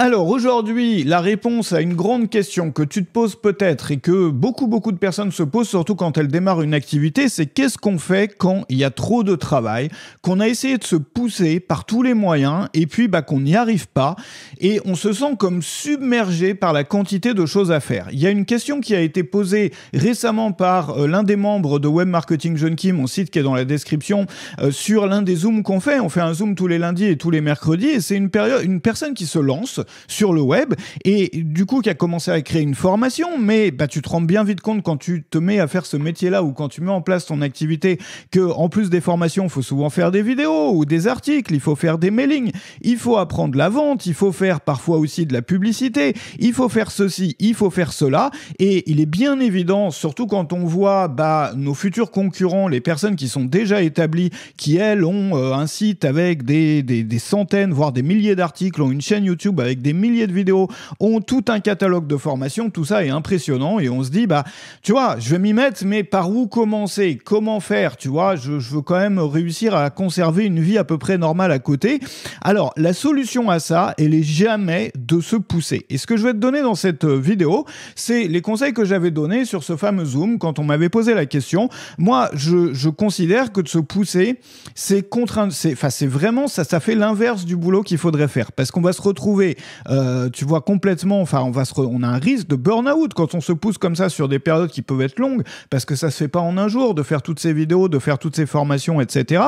Alors aujourd'hui, la réponse à une grande question que tu te poses peut-être et que beaucoup beaucoup de personnes se posent, surtout quand elles démarrent une activité, c'est qu'est-ce qu'on fait quand il y a trop de travail, qu'on a essayé de se pousser par tous les moyens et puis bah, qu'on n'y arrive pas et on se sent comme submergé par la quantité de choses à faire. Il y a une question qui a été posée récemment par euh, l'un des membres de Web Marketing Junkie, mon site qui est dans la description, euh, sur l'un des zooms qu'on fait. On fait un zoom tous les lundis et tous les mercredis et c'est une, période, une personne qui se lance sur le web et du coup qui a commencé à créer une formation. Mais bah, tu te rends bien vite compte quand tu te mets à faire ce métier-là ou quand tu mets en place ton activité que en plus des formations, il faut souvent faire des vidéos ou des articles, il faut faire des mailings, il faut apprendre la vente, il faut faire parfois aussi de la publicité, il faut faire ceci, il faut faire cela. Et il est bien évident, surtout quand on voit bah, nos futurs concurrents, les personnes qui sont déjà établies, qui elles ont euh, un site avec des, des, des centaines, voire des milliers d'articles, ont une chaîne YouTube avec des milliers de vidéos, ont tout un catalogue de formation, tout ça est impressionnant et on se dit, bah, tu vois, je vais m'y mettre, mais par où commencer Comment faire Tu vois, je, veux quand même réussir à conserver une vie à peu près normale à côté. Alors, la solution à ça, elle est jamais de se pousser. Et ce que je vais te donner dans cette euh, vidéo, c'est les conseils que j'avais donnés sur ce fameux Zoom quand on m'avait posé la question. Moi, je, considère que de se pousser, c'est contraint, c'est, enfin, c'est vraiment ça, ça fait l'inverse du boulot qu'il faudrait faire parce qu'on va se retrouver euh, tu vois complètement, enfin, on, va se on a un risque de burn-out quand on se pousse comme ça sur des périodes qui peuvent être longues, parce que ça se fait pas en un jour de faire toutes ces vidéos, de faire toutes ces formations, etc.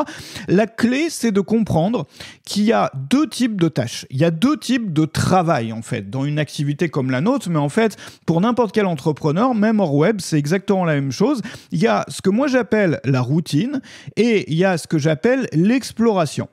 La clé, c'est de comprendre qu'il y a deux types de tâches. Il y a deux types de travail, en fait, dans une activité comme la nôtre, mais en fait, pour n'importe quel entrepreneur, même hors web, c'est exactement la même chose. Il y a ce que moi j'appelle la routine et il y a ce que j'appelle l'exploration.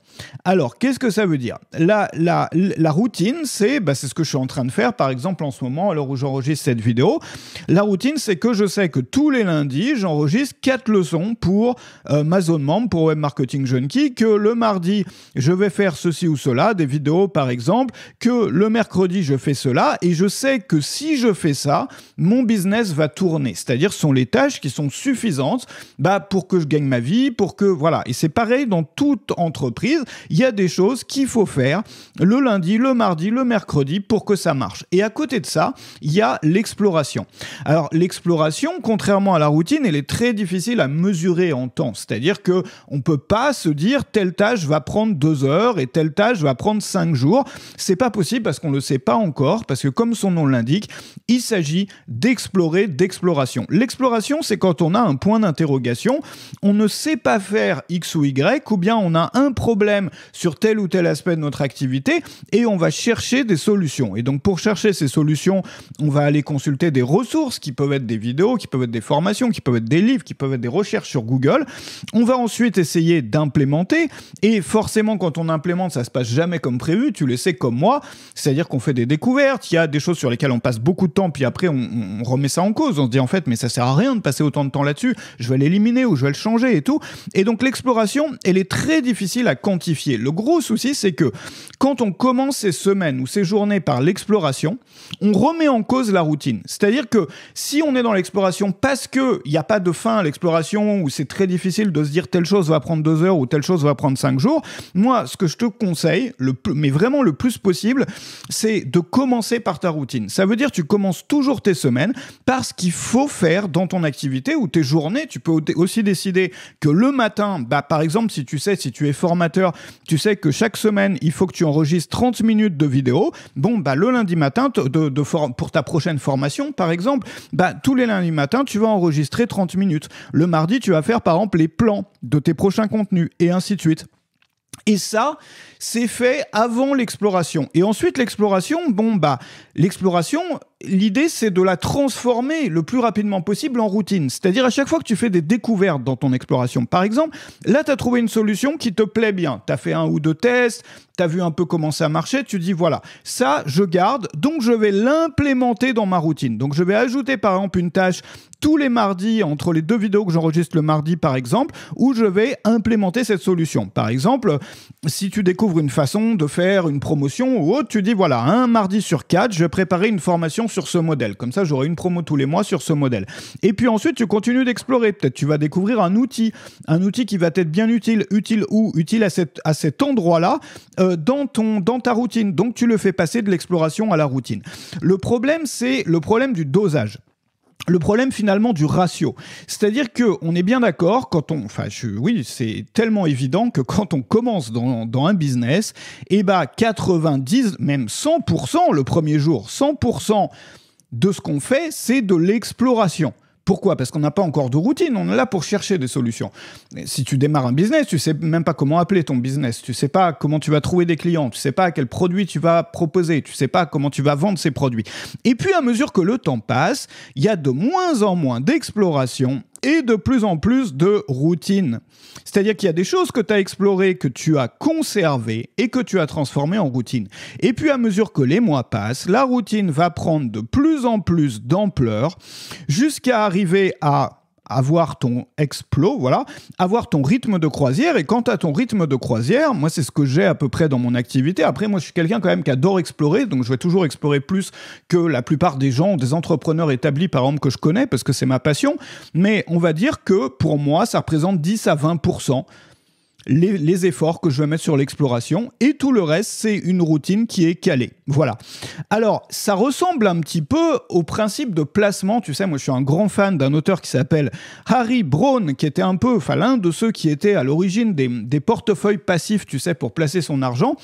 Alors, qu'est-ce que ça veut dire la, la, la routine, c'est bah, ce que je suis en train de faire, par exemple, en ce moment, alors où j'enregistre cette vidéo. La routine, c'est que je sais que tous les lundis, j'enregistre quatre leçons pour euh, ma zone membre, pour Web Marketing Junkie, que le mardi, je vais faire ceci ou cela, des vidéos, par exemple, que le mercredi, je fais cela, et je sais que si je fais ça, mon business va tourner. C'est-à-dire, ce sont les tâches qui sont suffisantes bah, pour que je gagne ma vie, pour que... Voilà. Et c'est pareil dans toute entreprise. Il y a des choses qu'il faut faire le lundi, le mardi, le mercredi pour que ça marche. Et à côté de ça, il y a l'exploration. Alors l'exploration, contrairement à la routine, elle est très difficile à mesurer en temps. C'est-à-dire que on peut pas se dire telle tâche va prendre deux heures et telle tâche va prendre cinq jours. C'est pas possible parce qu'on le sait pas encore, parce que comme son nom l'indique, il s'agit d'explorer, d'exploration. L'exploration, c'est quand on a un point d'interrogation, on ne sait pas faire X ou Y, ou bien on a un problème sur tel ou tel aspect de notre activité et on va chercher des solutions. Et donc pour chercher ces solutions, on va aller consulter des ressources qui peuvent être des vidéos, qui peuvent être des formations, qui peuvent être des livres, qui peuvent être des recherches sur Google. On va ensuite essayer d'implémenter. Et forcément, quand on implémente, ça se passe jamais comme prévu. Tu le sais comme moi. C'est-à-dire qu'on fait des découvertes. Il y a des choses sur lesquelles on passe beaucoup de temps. Puis après, on, on remet ça en cause. On se dit en fait, mais ça sert à rien de passer autant de temps là-dessus. Je vais l'éliminer ou je vais le changer et tout. Et donc l'exploration, elle est très difficile à quantifier. Le gros souci, c'est que quand on commence ces semaines ou journées par l'exploration, on remet en cause la routine. C'est-à-dire que si on est dans l'exploration parce qu'il n'y a pas de fin à l'exploration ou c'est très difficile de se dire telle chose va prendre deux heures ou telle chose va prendre cinq jours, moi, ce que je te conseille, le, mais vraiment le plus possible, c'est de commencer par ta routine. Ça veut dire tu commences toujours tes semaines parce qu'il faut faire dans ton activité ou tes journées. Tu peux aussi décider que le matin, bah, par exemple, si tu sais, si tu es formateur, tu sais que chaque semaine, il faut que tu enregistres 30 minutes de vidéo bon, bah, le lundi matin, pour ta prochaine formation, par exemple, bah, tous les lundis matin, tu vas enregistrer 30 minutes. Le mardi, tu vas faire, par exemple, les plans de tes prochains contenus, et ainsi de suite. Et ça, c'est fait avant l'exploration. Et ensuite, l'exploration, bon, bah, l'exploration, l'idée, c'est de la transformer le plus rapidement possible en routine. C'est-à-dire, à chaque fois que tu fais des découvertes dans ton exploration, par exemple, là, tu as trouvé une solution qui te plaît bien. Tu as fait un ou deux tests, tu as vu un peu comment ça marchait, tu dis, voilà, ça, je garde, donc je vais l'implémenter dans ma routine. Donc, je vais ajouter, par exemple, une tâche tous les mardis, entre les deux vidéos que j'enregistre le mardi par exemple, où je vais implémenter cette solution. Par exemple, si tu découvres une façon de faire une promotion ou autre, tu dis voilà, un mardi sur quatre, je vais préparer une formation sur ce modèle. Comme ça, j'aurai une promo tous les mois sur ce modèle. Et puis ensuite, tu continues d'explorer. Peut-être tu vas découvrir un outil, un outil qui va être bien utile, utile ou utile à, à cet endroit-là euh, dans ton dans ta routine. Donc tu le fais passer de l'exploration à la routine. Le problème, c'est le problème du dosage le problème finalement du ratio. C'est-à-dire que on est bien d'accord quand on, enfin oui, c'est tellement évident que quand on commence dans, un business, eh ben 90, même 100% le premier jour, 100% de ce qu'on fait, c'est de l'exploration. Pourquoi Parce qu'on n'a pas encore de routine, on est là pour chercher des solutions. si tu démarres un business, tu sais même pas comment appeler ton business, tu sais pas comment tu vas trouver des clients, tu sais pas quel produit tu vas proposer, tu sais pas comment tu vas vendre ces produits. Et puis à mesure que le temps passe, il y a de moins en moins d'exploration et de plus en plus de routine. C'est-à-dire qu'il y a des choses que tu as explorées, que tu as conservées et que tu as transformées en routine. Et puis à mesure que les mois passent, la routine va prendre de plus en plus d'ampleur jusqu'à arriver à avoir ton explo, voilà, avoir ton rythme de croisière. Et quant à ton rythme de croisière, moi, c'est ce que j'ai à peu près dans mon activité. Après, moi, je suis quelqu'un quand même qui adore explorer, donc je vais toujours explorer plus que la plupart des gens, des entrepreneurs établis, par exemple, que je connais, parce que c'est ma passion. Mais on va dire que pour moi, ça représente 10 à 20 les, efforts que je vais mettre sur l'exploration et tout le reste, c'est une routine qui est calée. Voilà. Alors, ça ressemble un petit peu au principe de placement. Tu sais, moi, je suis un grand fan d'un auteur qui s'appelle Harry Brown, qui était un peu, enfin, l'un de ceux qui étaient à l'origine des portefeuilles passifs, tu sais, pour placer son argent.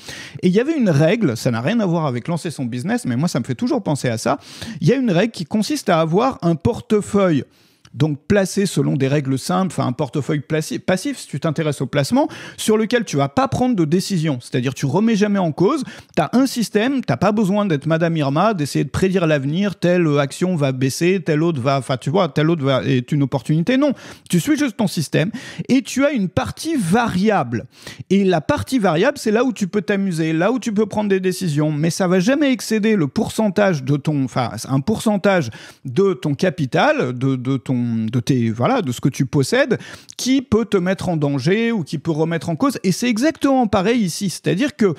Et il y avait une règle, ça n'a rien à voir avec lancer son business, mais moi, ça me fait toujours penser à ça. Il y a une règle qui consiste à avoir un portefeuille donc placé selon des règles simples, enfin un portefeuille passif si tu t'intéresses au placement, sur lequel tu vas pas prendre de décision, c'est-à-dire tu remets jamais en cause, tu as un système, t'as pas besoin d'être Madame Irma, d'essayer de prédire l'avenir, telle action va baisser, telle autre va, enfin tu vois, telle autre va, est une opportunité, non, tu suis juste ton système et tu as une partie variable. Et la partie variable, c'est là où tu peux t'amuser, là où tu peux prendre des décisions, mais ça va jamais excéder le pourcentage de ton, enfin un pourcentage de ton capital, de, de ton de tes, voilà, de ce que tu possèdes, qui peut te mettre en danger ou qui peut remettre en cause. Et c'est exactement pareil ici, c'est-à-dire que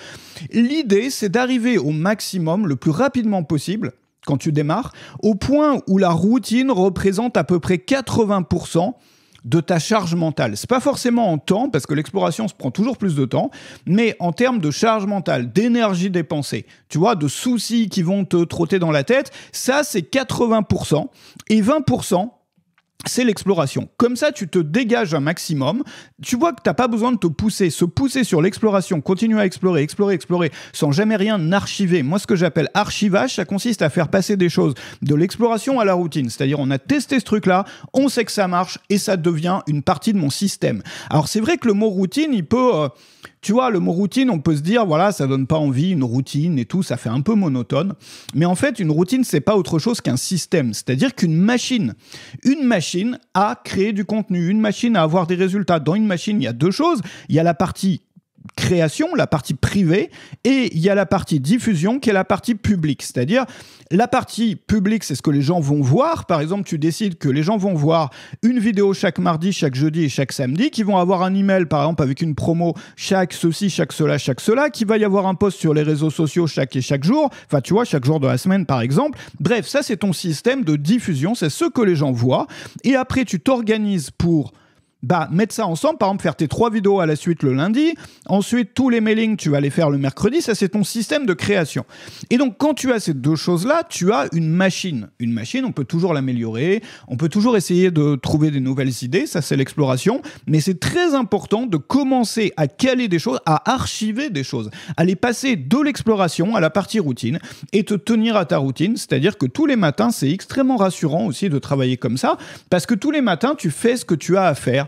l'idée, c'est d'arriver au maximum, le plus rapidement possible, quand tu démarres, au point où la routine représente à peu près 80% de ta charge mentale. C'est pas forcément en temps, parce que l'exploration se prend toujours plus de temps, mais en termes de charge mentale, d'énergie dépensée, tu vois, de soucis qui vont te trotter dans la tête, ça c'est 80%. Et 20%, c'est l'exploration. Comme ça, tu te dégages un maximum. Tu vois que t'as pas besoin de te pousser, se pousser sur l'exploration, continuer à explorer, explorer, explorer, sans jamais rien archiver. Moi, ce que j'appelle archivage, ça consiste à faire passer des choses de l'exploration à la routine. C'est-à-dire, on a testé ce truc-là, on sait que ça marche et ça devient une partie de mon système. Alors, c'est vrai que le mot routine, il peut euh, tu vois, le mot routine, on peut se dire, voilà, ça donne pas envie, une routine et tout, ça fait un peu monotone. Mais en fait, une routine, c'est pas autre chose qu'un système. C'est-à-dire qu'une machine, une machine à créer du contenu, une machine à avoir des résultats. Dans une machine, il y a deux choses. Il y a la partie création, la partie privée, et il y a la partie diffusion qui est la partie publique. C'est-à-dire, la partie publique, c'est ce que les gens vont voir. Par exemple, tu décides que les gens vont voir une vidéo chaque mardi, chaque jeudi et chaque samedi, qui vont avoir un email, par exemple, avec une promo chaque ceci, chaque cela, chaque cela, qui va y avoir un post sur les réseaux sociaux chaque et chaque jour. Enfin, tu vois, chaque jour de la semaine, par exemple. Bref, ça, c'est ton système de diffusion. C'est ce que les gens voient. Et après, tu t'organises pour bah, mettre ça ensemble, par exemple, faire tes trois vidéos à la suite le lundi, ensuite tous les mailings, tu vas les faire le mercredi, ça c'est ton système de création. Et donc quand tu as ces deux choses-là, tu as une machine. Une machine, on peut toujours l'améliorer, on peut toujours essayer de trouver des nouvelles idées, ça c'est l'exploration, mais c'est très important de commencer à caler des choses, à archiver des choses, à les passer de l'exploration à la partie routine et te tenir à ta routine, c'est-à-dire que tous les matins, c'est extrêmement rassurant aussi de travailler comme ça, parce que tous les matins, tu fais ce que tu as à faire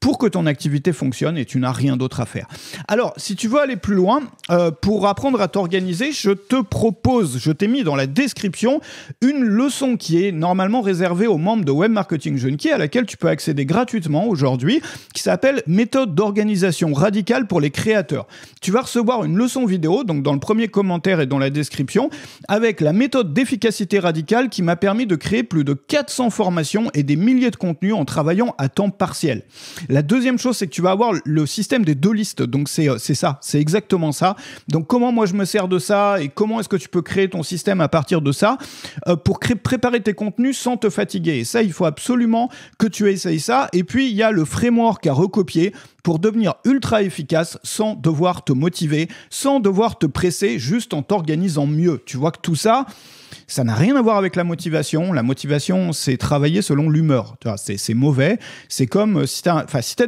pour que ton activité fonctionne et tu n'as rien d'autre à faire. Alors, si tu veux aller plus loin, euh, pour apprendre à t'organiser, je te propose, je t'ai mis dans la description, une leçon qui est normalement réservée aux membres de Web Marketing Jeune à laquelle tu peux accéder gratuitement aujourd'hui, qui s'appelle Méthode d'organisation radicale pour les créateurs. Tu vas recevoir une leçon vidéo, donc dans le premier commentaire et dans la description, avec la méthode d'efficacité radicale qui m'a permis de créer plus de 400 formations et des milliers de contenus en travaillant à temps partiel. La deuxième chose, c'est que tu vas avoir le système des deux listes. Donc euh, c'est ça, c'est exactement ça. Donc comment moi je me sers de ça et comment est-ce que tu peux créer ton système à partir de ça euh, pour préparer tes contenus sans te fatiguer. Et ça, il faut absolument que tu essayes ça. Et puis il y a le framework à recopier pour devenir ultra efficace sans devoir te motiver, sans devoir te presser, juste en t'organisant mieux. Tu vois que tout ça, ça n'a rien à voir avec la motivation. La motivation, c'est travailler selon l'humeur. C'est mauvais. C'est comme euh, si tu si tu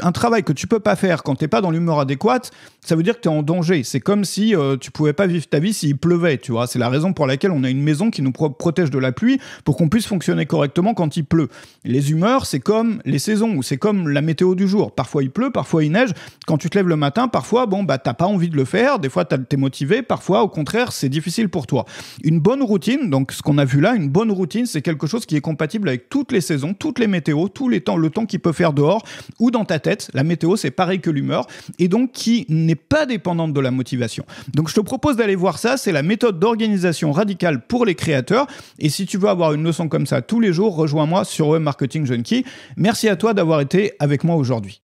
as un travail que tu peux pas faire quand tu n'es pas dans l'humeur adéquate, ça veut dire que tu es en danger. C'est comme si euh, tu pouvais pas vivre ta vie s'il pleuvait, tu vois. C'est la raison pour laquelle on a une maison qui nous protège de la pluie pour qu'on puisse fonctionner correctement quand il pleut. Les humeurs, c'est comme les saisons ou c'est comme la météo du jour. Parfois il pleut, parfois il neige. Quand tu te lèves le matin, parfois, bon, bah, t'as pas envie de le faire. Des fois, tu es motivé. Parfois, au contraire, c'est difficile pour toi. Une bonne routine, donc ce qu'on a vu là, une bonne routine, c'est quelque chose qui est compatible avec toutes les saisons, toutes les météos, tous les temps, le temps qu'il peut faire dehors ou dans ta tête. La météo, c'est pareil que l'humeur et donc qui n'est pas dépendante de la motivation. Donc je te propose d'aller voir ça. C'est la méthode d'organisation radicale pour les créateurs. Et si tu veux avoir une leçon comme ça tous les jours, rejoins-moi sur Web Marketing Junkie. Merci à toi d'avoir été avec moi aujourd'hui.